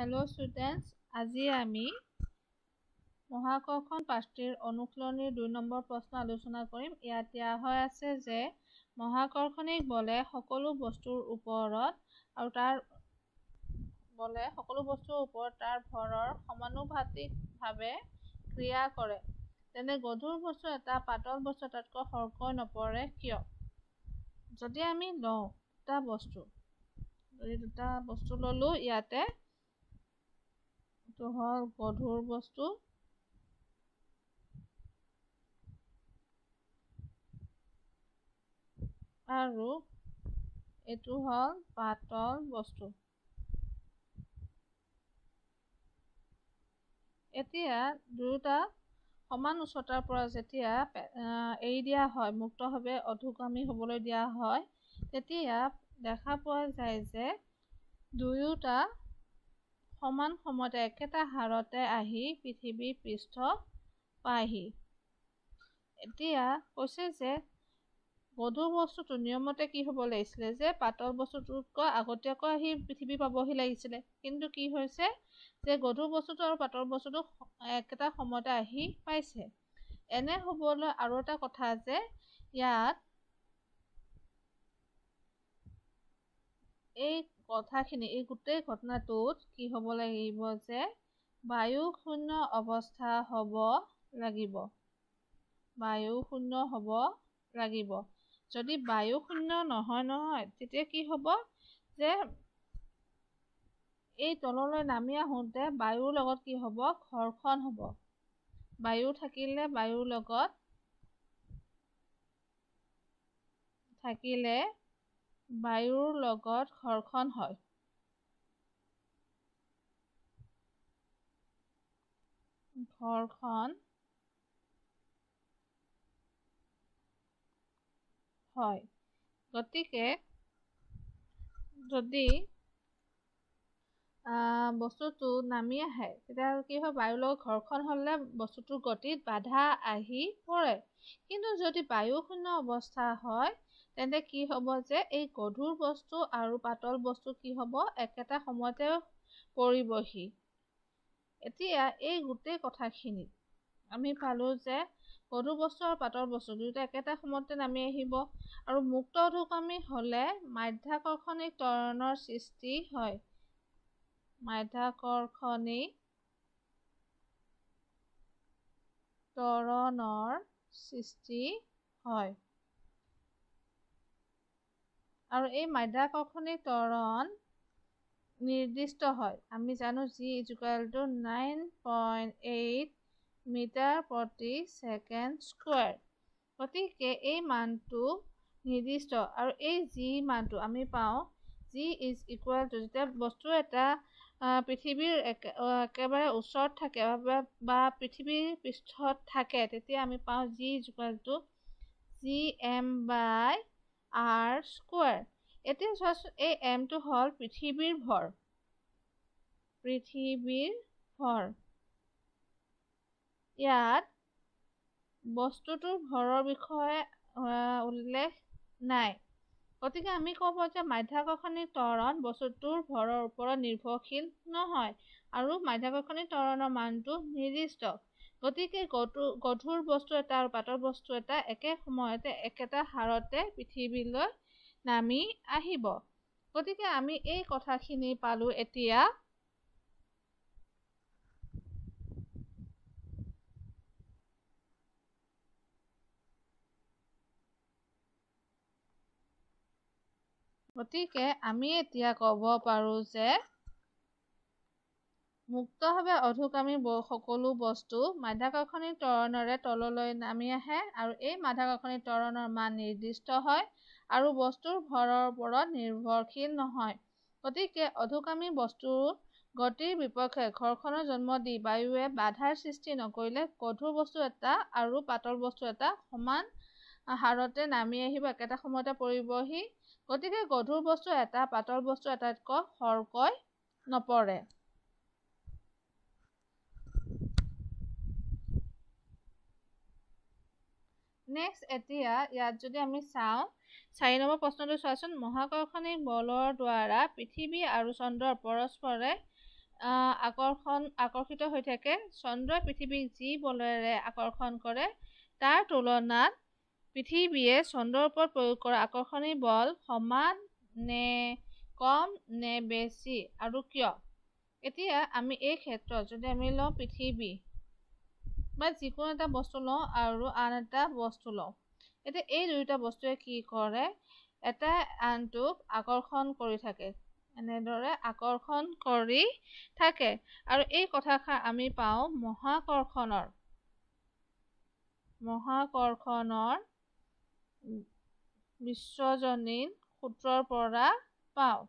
hello' students আজি আমি মহাকৰ্ষণ পাস্তিৰ অনুশীলনীৰ দুই নম্বৰ প্ৰশ্ন আলোচনা কৰিম ইয়াত দিয়া হৈ আছে যে মহাকৰ্ষণিক বলে সকলো বস্তুৰ ওপৰত আৰু তাৰ বলে সকলো বস্তুৰ ওপৰত তাৰ ভৰৰ সমানুপাতিকভাৱে ক্ৰিয়া কৰে তেনে গধুৰ বস্তু এটা পাতল বস্তু এটাতকৈ সৰহকৈ নপৰে কিয় যদি আমি লওঁ দুটা বস্তু দুটা বস্তু ল'লোঁ ইয়াতে হ'ল গধুৰ বস্তু আৰু এইটো হ'ল পাতল বস্তু এতিয়া দুয়োটা সমান উচ্চতাৰ পৰা যেতিয়া এৰি দিয়া হয় মুক্তভাৱে অধোগামী হ'বলৈ দিয়া হয় তেতিয়া দেখা পোৱা যায় যে দুয়োটা সমান সময়তে একেটা হাৰতে আহি পৃথিৱী পৃষ্ঠ পায়হি এতিয়া কৈছে যে গধুৰ বস্তুটো নিয়মতে কি হ'ব লাগিছিলে যে পাতল বস্তুটোতকৈ আগতীয়াকৈ আহি পৃথিৱী পাবহি লাগিছিলে কিন্তু কি হৈছে যে গধুৰ বস্তুটো আৰু পাতল বস্তুটো একেটা সময়তে আহি পাইছে এনে হ'বলৈ আৰু এটা কথা যে ইয়াত এই কথাখিনি এই গোটেই ঘটনাটোত কি হ'ব লাগিব যে বায়ু শূন্য অৱস্থা হ'ব লাগিব বায়ু শূন্য হ'ব লাগিব যদি বায়ু শূন্য নহয় নহয় তেতিয়া কি হ'ব যে এই তললৈ নামি আহোঁতে বায়ুৰ লগত কি হ'ব ঘৰখন হ'ব বায়ু থাকিলে বায়ুৰ লগত থাকিলে বায়ুৰ লগত ঘৰ্ষণ হয় ঘৰ্ষণ হয় গতিকে যদি আহ বস্তুটো নামি আহে তেতিয়া কি হয় বায়ুৰ লগত ঘৰখন হ'লে বস্তুটোৰ গতিত বাধা আহি পৰে কিন্তু যদি বায়ু শূন্য অৱস্থা হয় তেন্তে কি হ'ব যে এই গধুৰ বস্তু আৰু পাতল বস্তু কি হ'ব একেটা সময়তে পৰিবহি এতিয়া এই গোটেই কথাখিনিত আমি পালোঁ যে গধুৰ বস্তু আৰু পাতল বস্তু দুয়োটা একেটা সময়তে নামি আহিব আৰু মুক্ত অধুকামী হ'লে মাধ্যাকৰ্ষণিক তৰণৰ সৃষ্টি হয় মাধ্যাকৰ্ষণিক তৰণৰ সৃষ্টি হয় আৰু এই মাধ্যাকৰ্ষণিক নিৰ্দিষ্ট হয় আমি জানো g is equal to nine point eight metre প্ৰতি ছেকেণ্ড স্কুৱাৰ গতিকে এই মানটো নিৰ্দিষ্ট আৰু এই জি মানটো আমি পাওঁ জি ইজ ইকুৱেল টু যেতিয়া বস্তু এটা পৃথিৱীৰ একে একেবাৰে ওচৰত থাকে বা পৃথিৱীৰ পৃষ্ঠত থাকে তেতিয়া আমি পাওঁ g is equal to G M by R square এতিয়া চোৱাচোন এই এমটো হ'ল পৃথিৱীৰ ভৰ পৃথিৱীৰ ভৰ ইয়াত বস্তুটোৰ ভৰৰ বিষয়ে উল্লেখ নাই গতিকে আমি ক'ব যে মাধ্যাকৰ্ষণী তৰণ বস্তুটোৰ ভৰৰ ওপৰত নিৰ্ভৰশীল নহয় আৰু মাধ্যাকৰ্ষণী তৰণৰ মানটো নিৰ্দিষ্ট গতিকে গধুৰ বস্তু এটা আৰু পাতৰ বস্তু এটা একে সময়তে একেটা হাৰতে পৃথিৱীলৈ নামি আহিব গতিকে আমি এই কথাখিনি পালো এতিয়া গতিকে আমি এতিয়া ক'ব পাৰো যে মুক্তভাৱে অধোগামী সকলো বস্তু মাধ্যাকৰ্ষণী ত্বৰণৰে তললৈ নামি আহে আৰু এই মাধ্যাকৰ্ষণী ত্বৰণৰ মান নিৰ্দিষ্ট হয় আৰু বস্তুৰ ভৰৰ ওপৰত নিৰ্ভৰশীল নহয় গতিকে অধোগামী বস্তুৰ গতিৰ বিপক্ষে ঘৰখনৰ জন্ম দি বায়ুৱে বাধাৰ সৃষ্টি নকৰিলে গধুৰ বস্তু এটা আৰু পাতল বস্তু এটা সমান হাৰতে নামি আহিব একেটা সময়তে পৰিবহি গতিকে গধুৰ বস্তু এটা পাতল বস্তু এটাতকৈ খৰকৈ নপৰে নেক্সট এতিয়া ইয়াত যদি আমি চাওঁ চাৰি নম্বৰ প্ৰশ্নটো চোৱাচোন মহাকৰ্ষণিক বলৰ দ্বাৰা পৃথিৱী আৰু চন্দ্ৰ পৰস্পৰে আকৰ্ষণ আকৰ্ষিত হৈ থাকে চন্দ্ৰই পৃথিৱীক যি বলেৰে আকৰ্ষণ কৰে তাৰ তুলনাত পৃথিৱীয়ে চন্দ্ৰৰ ওপৰত প্ৰয়োগ কৰা আকৰ্ষণী বল সমান নে কম নে বেছি আৰু কিয় এতিয়া আমি এই ক্ষেত্ৰত যদি আমি লওঁ পৃথিৱী বা যিকোনো এটা বস্তু লওঁ আৰু আন এটা বস্তু লওঁ এতিয়া এই দুয়োটা বস্তুৱে কি কৰে এটাই আনটোক আকৰ্ষণ কৰি থাকে এনেদৰে আকৰ্ষণ কৰি থাকে আৰু এই কথাষাৰ আমি পাওঁ মহাকৰ্ষণৰ মহাকৰ্ষণৰ বিশ্বজনীন সূত্ৰৰ পৰা পাওঁ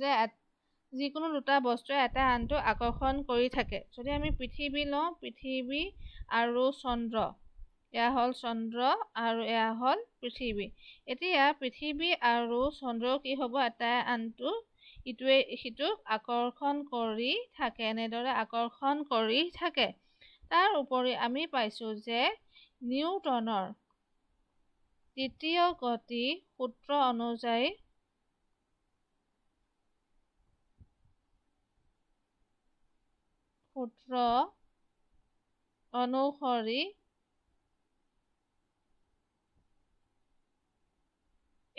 যে যিকোনো দুটা বস্তুৱে এটা আনটো আকৰ্ষণ কৰি থাকে যদি আমি পৃথিৱী লওঁ পৃথিৱী আৰু চন্দ্ৰ এয়া হ'ল চন্দ্ৰ আৰু এয়া হ'ল পৃথিৱী এতিয়া পৃথিৱী আৰু চন্দ্ৰ কি হ'ব এটাই আনটো ইটোৱে সিটোক আকৰ্ষণ কৰি থাকে এনেদৰে আকৰ্ষণ কৰি থাকে তাৰ উপৰি আমি পাইছোঁ যে নিউটনৰ তৃতীয় গতি সূত্ৰ অনুযায়ী সূত্ৰ অনুসৰি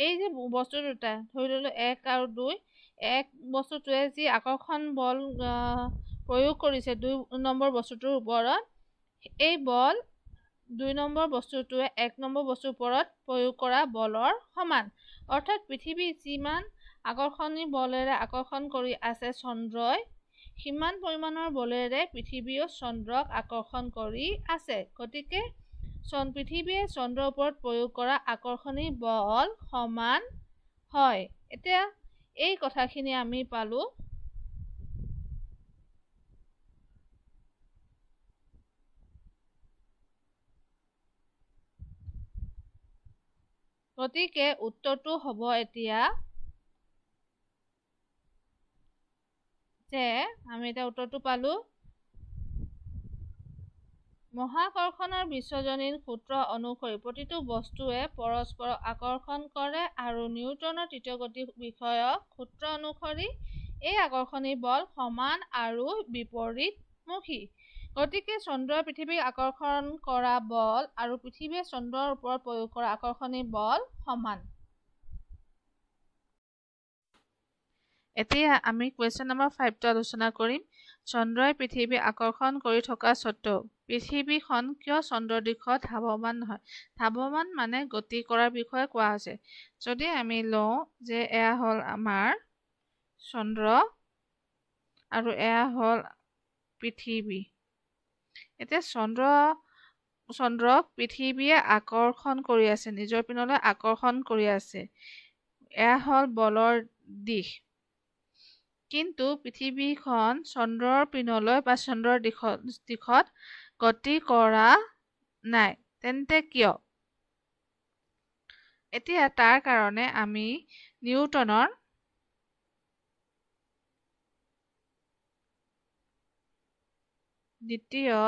এই যে বস্তু দুটা ধৰি ললো এক আৰু দুই এক বস্তুটোৱে যি আকৰ্ষণ বল প্ৰয়োগ কৰিছে দুই নম্বৰ বস্তুটোৰ ওপৰত এই বল দুই নম্বৰ বস্তুটোৱে এক নম্বৰ বস্তুৰ ওপৰত প্ৰয়োগ কৰা বলৰ সমান অৰ্থাৎ পৃথিৱী যিমান আকৰ্ষণী বলেৰে আকৰ্ষণ কৰি আছে চন্দ্ৰই সিমান পৰিমাণৰ বলেৰে পৃথিৱীয়েও চন্দ্ৰক আকৰ্ষণ কৰি আছে গতিকে পৃথিৱীয়ে চন্দ্ৰৰ ওপৰত প্ৰয়োগ কৰা আকৰ্ষণী বল সমান হয় এতিয়া এই কথাখিনি আমি পালো গতিকে উত্তৰটো হ'ব এতিয়া যে আমি এতিয়া উত্তৰটো পালোঁ মহাকৰ্ষণৰ বিশ্বজনীন সূত্ৰ অনুসৰি প্ৰতিটো বস্তুৱে পৰস্পৰক আকৰ্ষণ কৰে আৰু নিউটনৰ তৃতীয় গতি বিষয়ক সূত্ৰ অনুসৰি এই আকৰ্ষণী বল সমান আৰু বিপৰীতমুখী গতিকে চন্দ্ৰই পৃথিৱীক আকৰ্ষণ কৰা বল আৰু পৃথিৱীয়ে চন্দ্ৰৰ ওপৰত প্ৰয়োগ কৰা আকৰ্ষণী বল সমান এতিয়া আমি কুৱেশ্যন নম্বৰ ফাইভটো আলোচনা কৰিম চন্দ্ৰই পৃথিৱী আকৰ্ষণ কৰি থকা স্বত্বেও পৃথিৱীখন কিয় চন্দ্ৰৰ দিশত ধাৱমান নহয় ধাৱমান মানে গতি কৰাৰ বিষয়ে কোৱা হৈছে যদি আমি লওঁ যে এয়া হ'ল আমাৰ চন্দ্ৰ আৰু এয়া হ'ল পৃথিৱী এতিয়া চন্দ্ৰ চন্দ্ৰক পৃথিৱীয়ে আকৰ্ষণ কৰি আছে নিজৰ পিনলৈ আকৰ্ষণ কৰি আছে এয়া হ'ল বলৰ দিশ কিন্তু পৃথিৱীখন চন্দ্ৰৰ পিনলৈ বা চন্দ্ৰৰ দিশত দিশত গতি কৰা নাই তেন্তে কিয় এতিয়া তাৰ কাৰণে আমি নিউটনৰ দ্বিতীয়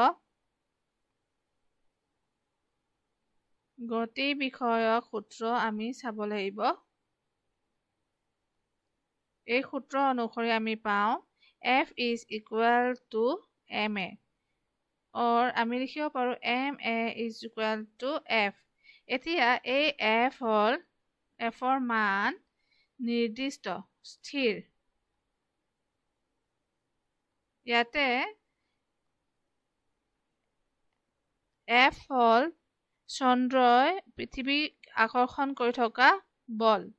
গতি বিষয়ক সূত্ৰ আমি চাব লাগিব এই সূত্ৰ অনুসৰি আমি পাওঁ F is equal to M A or আমি লিখিব পাৰোঁ M A is equal to F এতিয়া এই এফ হ'ল এফৰ মান নিৰ্দিষ্ট স্থিৰ ইয়াতে এফ হ'ল চন্দ্ৰই পৃথিৱীক আকৰ্ষণ কৰি থকা বল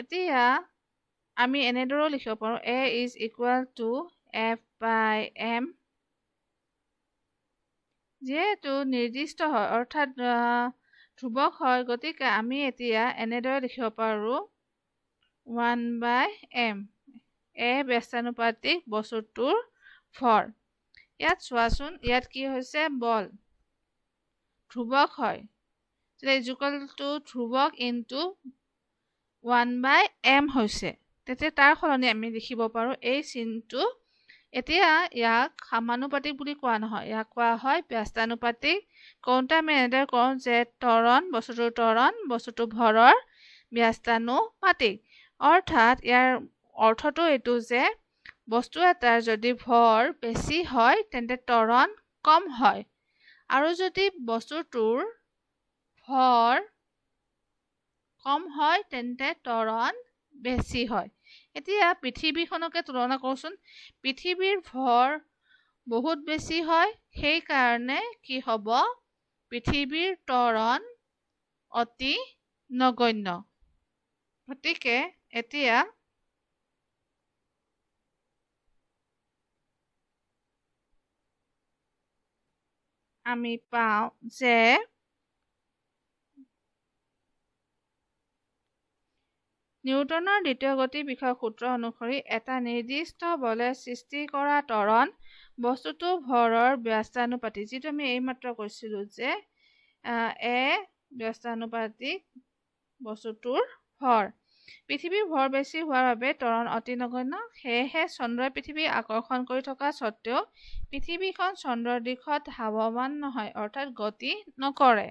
এতিয়া আমি এনেদৰেও লিখিব পাৰোঁ A is equal to F by M যিহেতু নিৰ্দিষ্ট হয় অৰ্থাৎ ধ্ৰুৱক হয় গতিকে আমি এতিয়া এনেদৰে লিখিব পাৰোঁ ওৱান বাই এম এ ব্যস্তানুপাতিক বস্তুটোৰ ফৰ ইয়াত চোৱাচোন ইয়াত কি হৈছে বল ধ্ৰুৱক হয় ইজুকেলটো ধ্ৰুৱক টু ওৱান বাই এম হৈছে তেতিয়া তাৰ সলনি আমি লিখিব পাৰোঁ এই চিনটো এতিয়া ইয়াক সামানুপাতিক বুলি কোৱা নহয় ইয়াক কোৱা হয় ব্যস্তানুপাতিক কওঁতে আমি এনেদৰে কওঁ যে তৰণ বস্তুটোৰ তৰণ বস্তুটো ভৰৰ ব্যস্তানুপাতিক অৰ্থাৎ ইয়াৰ অৰ্থটো এইটো যে বস্তু এটাৰ যদি ভৰ বেছি হয় তেন্তে তৰণ কম হয় আৰু যদি বস্তুটোৰ ভৰ কম হয় তেন্তে ত্বৰণ বেছি হয় এতিয়া পৃথিৱীখনকে তুলনা কৰোঁচোন পৃথিৱীৰ ভৰ বহুত বেছি হয় সেইকাৰণে কি হ'ব পৃথিৱীৰ ত্বৰণ অতি নগণ্য গতিকে এতিয়া আমি পাওঁ যে নিউটনৰ দ্বিতীয় গতি বিষয়ক সূত্ৰ অনুসৰি এটা নিৰ্দিষ্ট বলে সৃষ্টি কৰা তৰণ বস্তুটো ভৰৰ ব্যস্তানুপাতি যিটো আমি এইমাত্ৰ কৈছিলোঁ যে এ ব্যস্তানুপাতিক বস্তুটোৰ ভৰ পৃথিৱীৰ ভৰ বেছি হোৱাৰ বাবে তৰণ অতি নগণ্য সেয়েহে চন্দ্ৰই পৃথিৱী আকৰ্ষণ কৰি থকা স্বত্বেও পৃথিৱীখন চন্দ্ৰৰ দিশত ধাৱমান নহয় অৰ্থাৎ গতি নকৰে